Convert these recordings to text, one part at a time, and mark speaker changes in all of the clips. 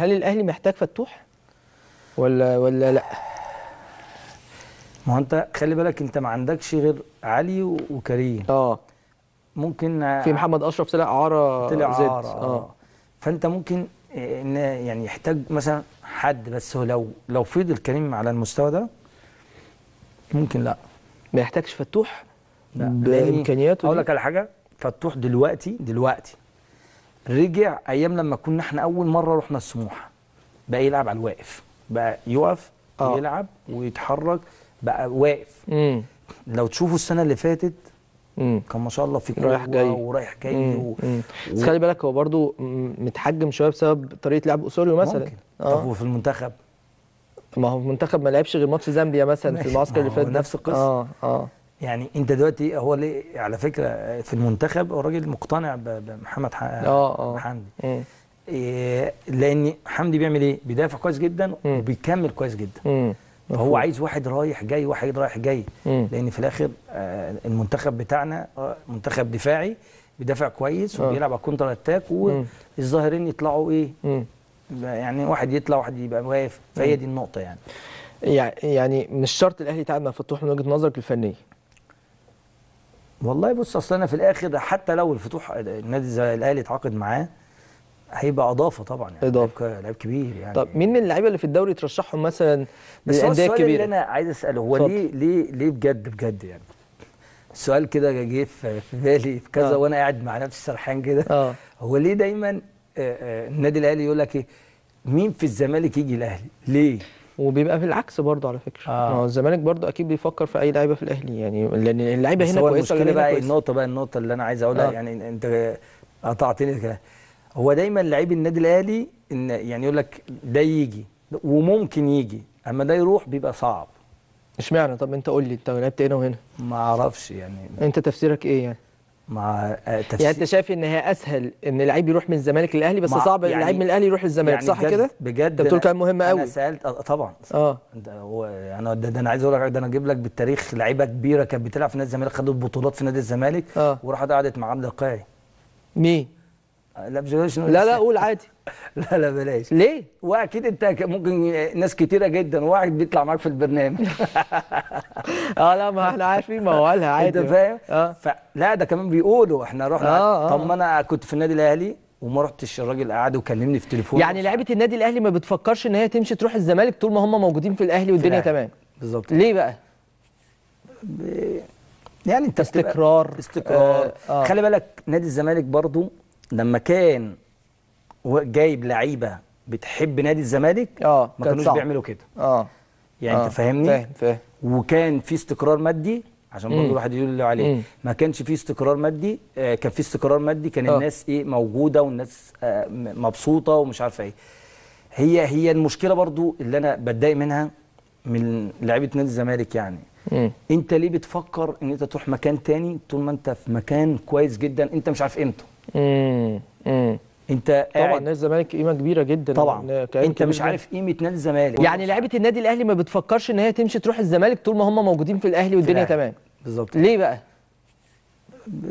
Speaker 1: هل الاهلي محتاج فتوح ولا ولا لا ما هو انت خلي بالك انت ما عندكش غير علي وكريم اه ممكن
Speaker 2: في محمد اشرف طلع اعاره
Speaker 1: طلع زد آه. اه فانت ممكن
Speaker 2: ان يعني
Speaker 1: يحتاج مثلا حد بس هو لو لو فضل كريم على المستوى ده ممكن لا ما يحتاجش فتوح لا. بامكانياته اقول لك على حاجه فتوح دلوقتي دلوقتي رجع ايام لما كنا احنا اول مره رحنا السموحه بقى يلعب على الواقف بقى يقف آه. يلعب ويتحرك بقى واقف مم. لو تشوفوا السنه اللي فاتت مم. كان ما شاء الله في رايح جاي ورايح جاي
Speaker 2: بس و... خلي بالك هو برده متحجم شويه بسبب طريقه لعب اوسوريو مثلا ممكن. آه. طب وفي المنتخب ما هو المنتخب ما لعبش غير ماتش زامبيا مثلا في المعسكر اللي فات نفس القصه
Speaker 1: اه اه يعني انت دلوقتي هو ليه على فكره في المنتخب الراجل مقتنع بمحمد اه، اه. حمدي إيه. إيه لان حمدي بيعمل ايه؟ بيدافع كويس جدا إيه. وبيكمل كويس جدا مم. إيه. فهو عايز واحد رايح جاي واحد رايح جاي مم. لان في الاخر آه المنتخب بتاعنا آه، منتخب دفاعي بيدافع كويس وبيلعب على كونتر اتاك والظاهرين يطلعوا ايه؟ مم.
Speaker 2: يعني واحد يطلع واحد يبقى واقف فهي دي النقطه يعني يعني مش شرط الاهلي يتعامل مع فتوح من وجهه نظرك الفنيه والله بص اصل انا في الاخر حتى
Speaker 1: لو الفتوح النادي الاهلي اتعاقد معاه هيبقى اضافه طبعا يعني اضافه لعيب
Speaker 2: كبير يعني طب مين من اللعيبه اللي في الدوري ترشحهم مثلا
Speaker 1: للانديه الكبيره؟ السؤال اللي انا عايز اساله هو ليه ليه ليه بجد بجد يعني سؤال كده جه في بالي في كذا آه. وانا قاعد مع نفسي سرحان كده آه. هو ليه دايما آه، آه، النادي الاهلي يقول لك ايه مين في الزمالك يجي الاهلي؟ ليه؟ وبيبقى في العكس برضه على فكره آه.
Speaker 2: الزمالك برضه اكيد بيفكر في اي لعيبه في الاهلي يعني لان اللعيبه هنا كويسه المشكله بقى النقطه بقى النقطه اللي انا عايز اقولها آه.
Speaker 1: يعني انت قطعتني كده هو دايما لعيب النادي الاهلي ان يعني يقول
Speaker 2: لك ده يجي وممكن يجي اما ده يروح بيبقى صعب اشمعنى طب انت قول لي انت لعبت هنا وهنا ما اعرفش يعني انت تفسيرك ايه يعني مع آه، تفسير يعني انت شايف ان هي اسهل ان اللعيب يروح من الزمالك للاهلي بس صعب يعني اللعيب من الاهلي يروح للزمالك يعني صح كده؟ بجد انت بتقول كلام مهم قوي انا
Speaker 1: سالت آه، طبعا اه هو يعني
Speaker 2: انا ده, ده انا عايز اقول لك ده انا
Speaker 1: اجيب لك بالتاريخ لعيبه كبيره كانت بتلعب في نادي الزمالك خدت بطولات في نادي الزمالك آه. وراحت قعدت مع عبد القاعي مين؟ آه، لا لا لا
Speaker 2: قول عادي لا لا بلاش
Speaker 1: ليه؟ واكيد انت ممكن ناس كتيره جدا واحد بيطلع معاك في البرنامج اه لا ما احنا عارفين موالها عادي انت فاهم؟ اه فلا ده كمان بيقولوا احنا رحنا آه،, آه طب ما
Speaker 2: انا كنت في النادي الاهلي وما رحتش الراجل قعد وكلمني في تليفون يعني لعيبه النادي الاهلي ما بتفكرش ان هي تمشي تروح الزمالك طول ما هم موجودين في الاهلي والدنيا تمام بالظبط ليه بقى؟
Speaker 1: ب... يعني انت استقرار استقرار آه. آه. خلي بالك نادي الزمالك برضو لما كان جايب لعيبه بتحب نادي الزمالك اه ما كانوش بيعملوا كده اه يعني آه. انت فاهمني؟ فاهم فاهم وكان في استقرار مادي عشان برضه الواحد يقول عليه ما كانش في استقرار مادي آه كان في استقرار مادي كان أوه. الناس ايه موجوده والناس آه مبسوطه ومش عارفه ايه هي هي المشكله برضو اللي انا بتضايق منها من لعيبه نادي الزمالك يعني مم. انت ليه بتفكر ان انت تروح مكان تاني طول ما انت في مكان كويس جدا
Speaker 2: انت مش عارف قيمته انت طبعا نادي الزمالك قيمه كبيره جدا طبعا انت مش عارف قيمه نادي الزمالك يعني لعيبه النادي الاهلي ما بتفكرش ان هي تمشي تروح الزمالك طول ما هم موجودين في الاهلي والدنيا تمام بالظبط ليه بقى
Speaker 1: ب...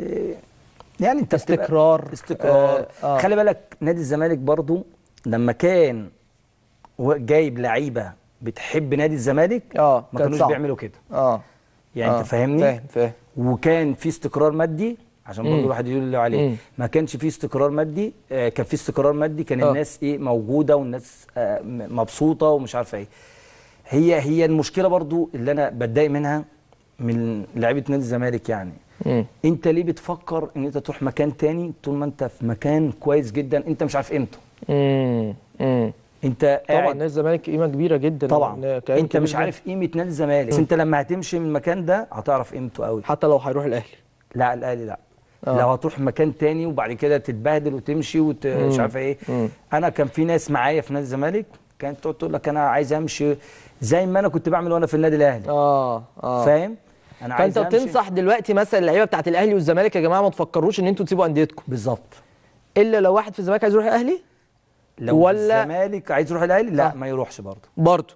Speaker 1: يعني انت استقرار استقرار آه. آه. خلي بالك نادي الزمالك برضو لما كان جايب لعيبه بتحب نادي الزمالك آه. ما كانوش بيعملوا كده اه يعني آه. انت فاهمني فاهم فاهم وكان في استقرار مادي عشان برضه الواحد يقول اللي عليه ما كانش فيه استقرار مادي آه، كان فيه استقرار مادي كان آه. الناس ايه موجوده والناس آه، مبسوطه ومش عارفه ايه هي هي المشكله برضه اللي انا بتضايق منها من لعيبه نادي الزمالك يعني مم. انت ليه بتفكر ان انت تروح مكان تاني طول ما انت في مكان كويس جدا انت مش عارف قيمته انت طبعا نادي الزمالك قيمه كبيره جدا طبعا
Speaker 2: انت مش عارف
Speaker 1: قيمه نادي الزمالك انت لما هتمشي من المكان ده هتعرف قيمته قوي حتى لو هيروح الاهلي لا الاهلي لا أوه. لو هتروح مكان تاني وبعد كده تتبهدل وتمشي ومش عارف عارفه ايه مم. انا كان في ناس معايا في نادي الزمالك كانت تقعد تقول لك انا عايز امشي زي ما انا كنت بعمل وانا في النادي الاهلي اه
Speaker 2: اه فاهم انا عايز فانت بتنصح دلوقتي مثلا اللعيبه بتاعت الاهلي والزمالك يا جماعه ما تفكروش ان انتوا تسيبوا انديتكم بالظبط الا لو واحد في الزمالك عايز يروح الاهلي لو ولا
Speaker 1: الزمالك عايز يروح الاهلي لا آه. ما يروحش برضه برضه